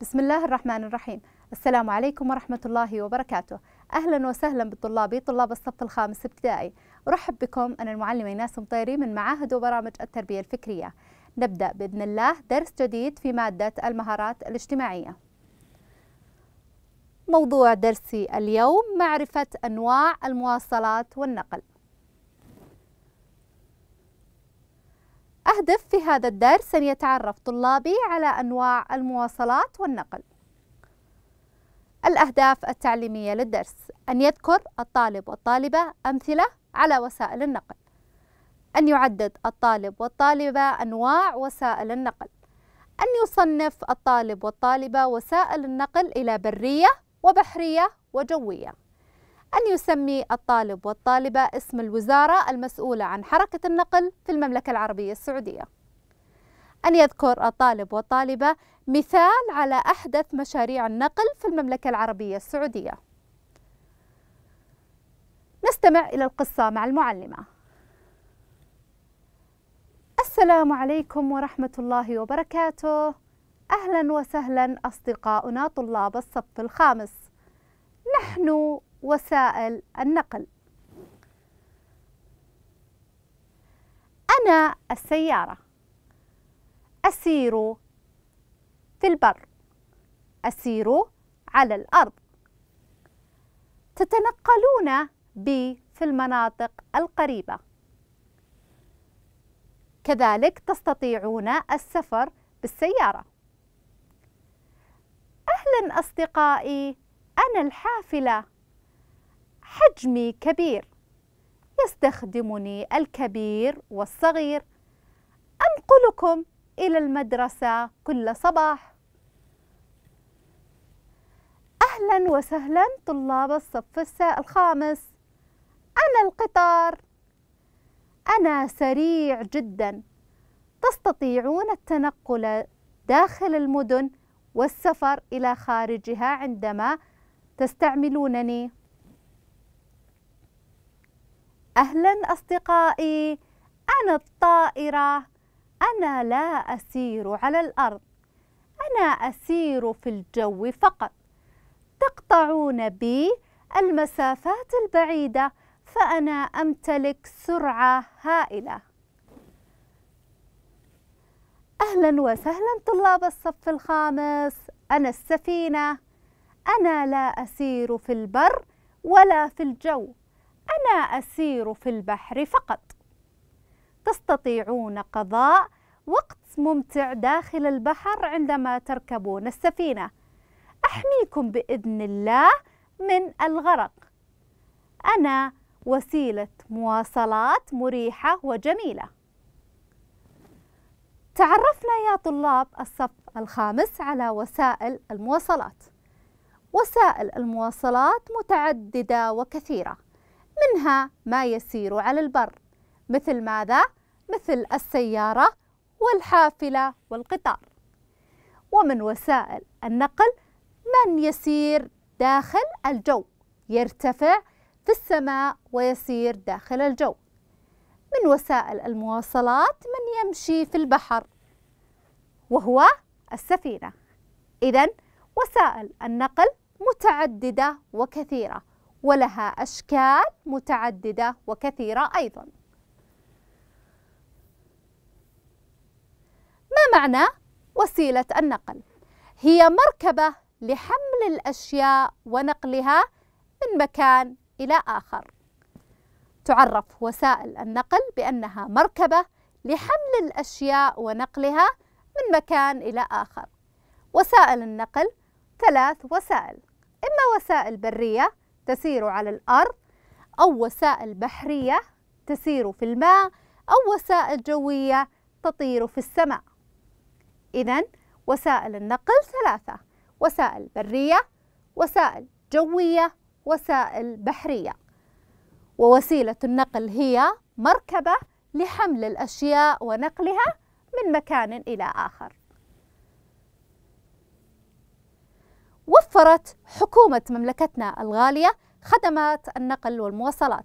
بسم الله الرحمن الرحيم السلام عليكم ورحمة الله وبركاته أهلا وسهلا بطلابي طلاب الصف الخامس ابتدائي أرحب بكم أنا المعلمة ناس مطيري من معاهد وبرامج التربية الفكرية نبدأ بإذن الله درس جديد في مادة المهارات الاجتماعية موضوع درسي اليوم معرفة أنواع المواصلات والنقل نستهدف في هذا الدرس أن يتعرف طلابي على أنواع المواصلات والنقل الأهداف التعليمية للدرس أن يذكر الطالب والطالبة أمثلة على وسائل النقل أن يعدد الطالب والطالبة أنواع وسائل النقل أن يصنف الطالب والطالبة وسائل النقل إلى برية وبحرية وجوية أن يسمي الطالب والطالبة اسم الوزارة المسؤولة عن حركة النقل في المملكة العربية السعودية أن يذكر الطالب والطالبة مثال على أحدث مشاريع النقل في المملكة العربية السعودية نستمع إلى القصة مع المعلمة السلام عليكم ورحمة الله وبركاته أهلا وسهلا أصدقاؤنا طلاب الصف الخامس نحن وسائل النقل أنا السيارة أسير في البر أسير على الأرض تتنقلون بي في المناطق القريبة كذلك تستطيعون السفر بالسيارة أهلا أصدقائي أنا الحافلة حجمي كبير يستخدمني الكبير والصغير أنقلكم إلى المدرسة كل صباح أهلا وسهلا طلاب الصف الخامس أنا القطار أنا سريع جدا تستطيعون التنقل داخل المدن والسفر إلى خارجها عندما تستعملونني أهلا أصدقائي أنا الطائرة أنا لا أسير على الأرض أنا أسير في الجو فقط تقطعون بي المسافات البعيدة فأنا أمتلك سرعة هائلة أهلا وسهلا طلاب الصف الخامس أنا السفينة أنا لا أسير في البر ولا في الجو أنا أسير في البحر فقط تستطيعون قضاء وقت ممتع داخل البحر عندما تركبون السفينة أحميكم بإذن الله من الغرق أنا وسيلة مواصلات مريحة وجميلة تعرفنا يا طلاب الصف الخامس على وسائل المواصلات وسائل المواصلات متعددة وكثيرة منها ما يسير على البر مثل ماذا؟ مثل السيارة والحافلة والقطار ومن وسائل النقل من يسير داخل الجو يرتفع في السماء ويسير داخل الجو من وسائل المواصلات من يمشي في البحر وهو السفينة إذا وسائل النقل متعددة وكثيرة ولها أشكال متعددة وكثيرة أيضا ما معنى وسيلة النقل؟ هي مركبة لحمل الأشياء ونقلها من مكان إلى آخر تعرف وسائل النقل بأنها مركبة لحمل الأشياء ونقلها من مكان إلى آخر وسائل النقل ثلاث وسائل إما وسائل برية تسير على الأرض أو وسائل بحرية تسير في الماء أو وسائل جوية تطير في السماء إذا وسائل النقل ثلاثة وسائل برية وسائل جوية وسائل بحرية ووسيلة النقل هي مركبة لحمل الأشياء ونقلها من مكان إلى آخر وفرت حكومة مملكتنا الغالية خدمات النقل والمواصلات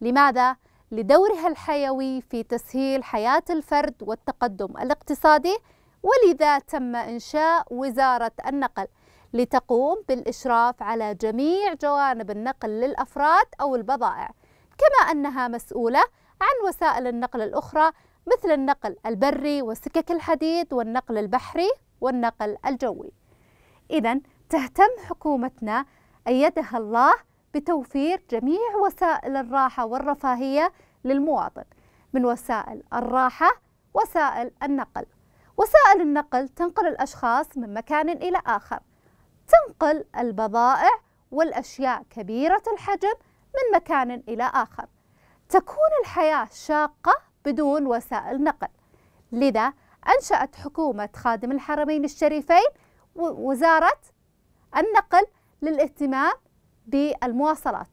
لماذا؟ لدورها الحيوي في تسهيل حياة الفرد والتقدم الاقتصادي ولذا تم إنشاء وزارة النقل لتقوم بالإشراف على جميع جوانب النقل للأفراد أو البضائع كما أنها مسؤولة عن وسائل النقل الأخرى مثل النقل البري وسكك الحديد والنقل البحري والنقل الجوي إذا تهتم حكومتنا أيدها الله بتوفير جميع وسائل الراحة والرفاهية للمواطن من وسائل الراحة وسائل النقل وسائل النقل تنقل الأشخاص من مكان إلى آخر تنقل البضائع والأشياء كبيرة الحجم من مكان إلى آخر تكون الحياة شاقة بدون وسائل نقل لذا أنشأت حكومة خادم الحرمين الشريفين وزارة النقل للاهتمام بالمواصلات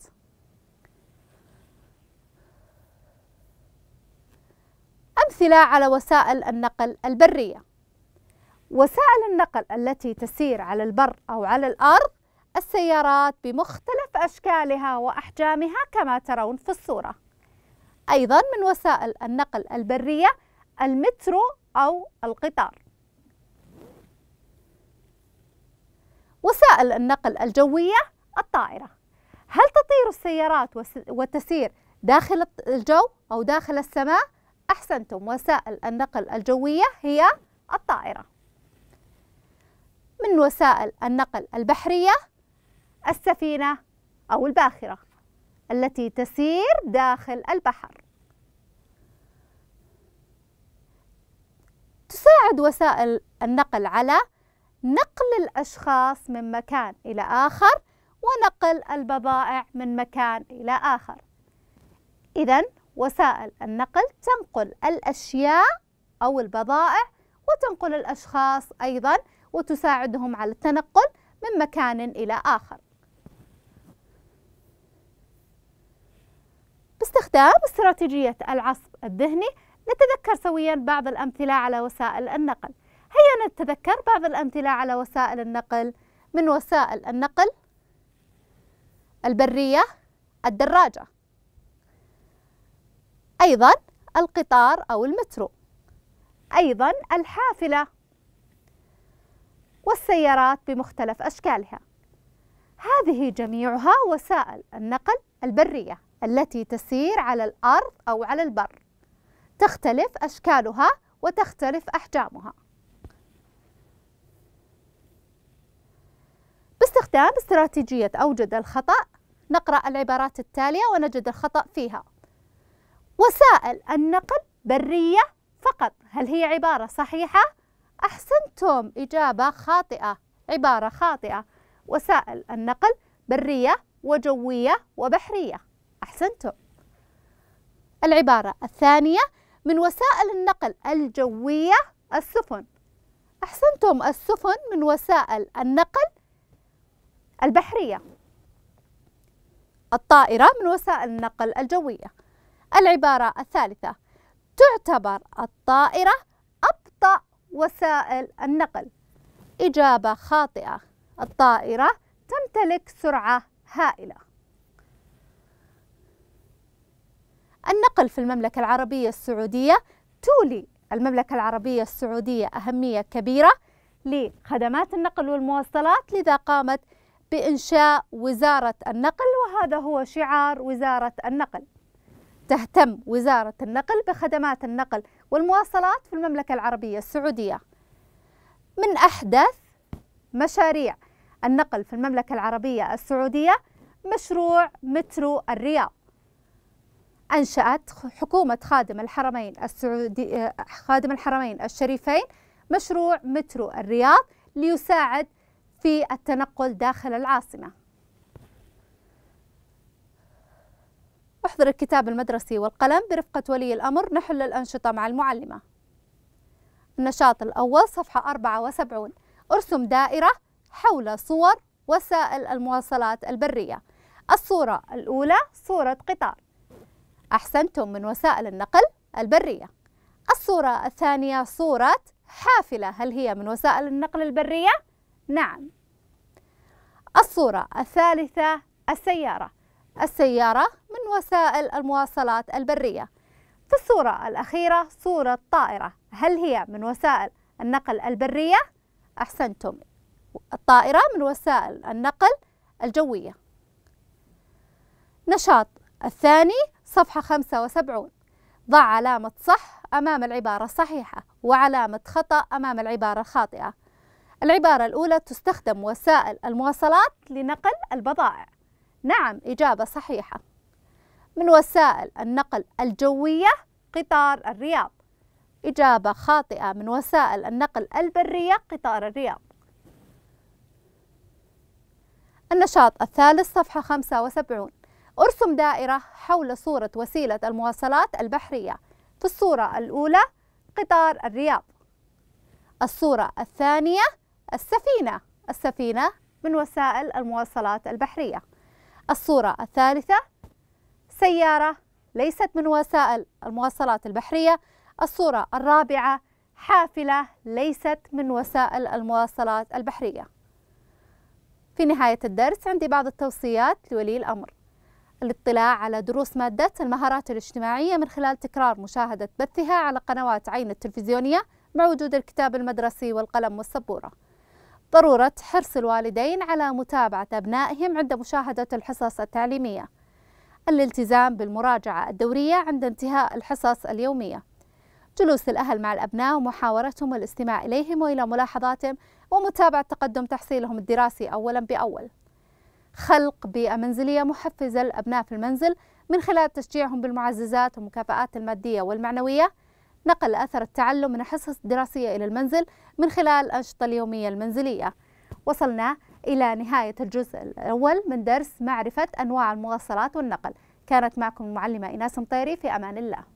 أمثلة على وسائل النقل البرية وسائل النقل التي تسير على البر أو على الأرض السيارات بمختلف أشكالها وأحجامها كما ترون في الصورة أيضا من وسائل النقل البرية المترو أو القطار وسائل النقل الجوية الطائرة هل تطير السيارات وتسير داخل الجو أو داخل السماء؟ أحسنتم وسائل النقل الجوية هي الطائرة من وسائل النقل البحرية السفينة أو الباخرة التي تسير داخل البحر تساعد وسائل النقل على نقل الأشخاص من مكان إلى آخر ونقل البضائع من مكان إلى آخر إذا وسائل النقل تنقل الأشياء أو البضائع وتنقل الأشخاص أيضا وتساعدهم على التنقل من مكان إلى آخر باستخدام استراتيجية العصف الذهني نتذكر سويا بعض الأمثلة على وسائل النقل نتذكر بعض الأمثلة على وسائل النقل من وسائل النقل البرية الدراجة أيضا القطار أو المترو أيضا الحافلة والسيارات بمختلف أشكالها هذه جميعها وسائل النقل البرية التي تسير على الأرض أو على البر تختلف أشكالها وتختلف أحجامها باستخدام استراتيجية أوجد الخطأ نقرأ العبارات التالية ونجد الخطأ فيها وسائل النقل برية فقط هل هي عبارة صحيحة؟ أحسنتم إجابة خاطئة عبارة خاطئة وسائل النقل برية وجوية وبحرية أحسنتم العبارة الثانية من وسائل النقل الجوية السفن أحسنتم السفن من وسائل النقل البحرية الطائرة من وسائل النقل الجوية العبارة الثالثة تعتبر الطائرة أبطأ وسائل النقل إجابة خاطئة الطائرة تمتلك سرعة هائلة النقل في المملكة العربية السعودية تولي المملكة العربية السعودية أهمية كبيرة لخدمات النقل والمواصلات لذا قامت بإنشاء وزارة النقل وهذا هو شعار وزارة النقل تهتم وزارة النقل بخدمات النقل والمواصلات في المملكة العربية السعودية من أحدث مشاريع النقل في المملكة العربية السعودية مشروع مترو الرياض أنشأت حكومة خادم الحرمين السعودي خادم الحرمين الشريفين مشروع مترو الرياض ليساعد في التنقل داخل العاصمة احضر الكتاب المدرسي والقلم برفقة ولي الأمر نحل الأنشطة مع المعلمة النشاط الأول صفحة 74 ارسم دائرة حول صور وسائل المواصلات البرية الصورة الأولى صورة قطار أحسنتم من وسائل النقل البرية الصورة الثانية صورة حافلة هل هي من وسائل النقل البرية؟ نعم الصورة الثالثة السيارة السيارة من وسائل المواصلات البرية في الصورة الأخيرة صورة طائرة هل هي من وسائل النقل البرية؟ أحسنتم الطائرة من وسائل النقل الجوية نشاط الثاني صفحة 75 ضع علامة صح أمام العبارة الصحيحة وعلامة خطأ أمام العبارة الخاطئة العبارة الأولى تستخدم وسائل المواصلات لنقل البضائع نعم إجابة صحيحة من وسائل النقل الجوية قطار الرياض إجابة خاطئة من وسائل النقل البرية قطار الرياض النشاط الثالث صفحة 75 ارسم دائرة حول صورة وسيلة المواصلات البحرية في الصورة الأولى قطار الرياض الصورة الثانية السفينة السفينة من وسائل المواصلات البحرية الصورة الثالثة سيارة ليست من وسائل المواصلات البحرية الصورة الرابعة حافلة ليست من وسائل المواصلات البحرية في نهاية الدرس عندي بعض التوصيات لولي الأمر الاطلاع على دروس مادة المهارات الاجتماعية من خلال تكرار مشاهدة بثها على قنوات عين التلفزيونية مع وجود الكتاب المدرسي والقلم والسبورة ضرورة حرص الوالدين على متابعة أبنائهم عند مشاهدة الحصص التعليمية الالتزام بالمراجعة الدورية عند انتهاء الحصص اليومية جلوس الأهل مع الأبناء ومحاورتهم والاستماع إليهم وإلى ملاحظاتهم ومتابعة تقدم تحصيلهم الدراسي أولا بأول خلق بيئة منزلية محفزة للأبناء في المنزل من خلال تشجيعهم بالمعززات والمكافآت المادية والمعنوية نقل أثر التعلم من الحصص الدراسية إلى المنزل من خلال الأنشطة اليومية المنزلية وصلنا إلى نهاية الجزء الأول من درس معرفة أنواع المواصلات والنقل كانت معكم المعلمة إيناس مطيري في أمان الله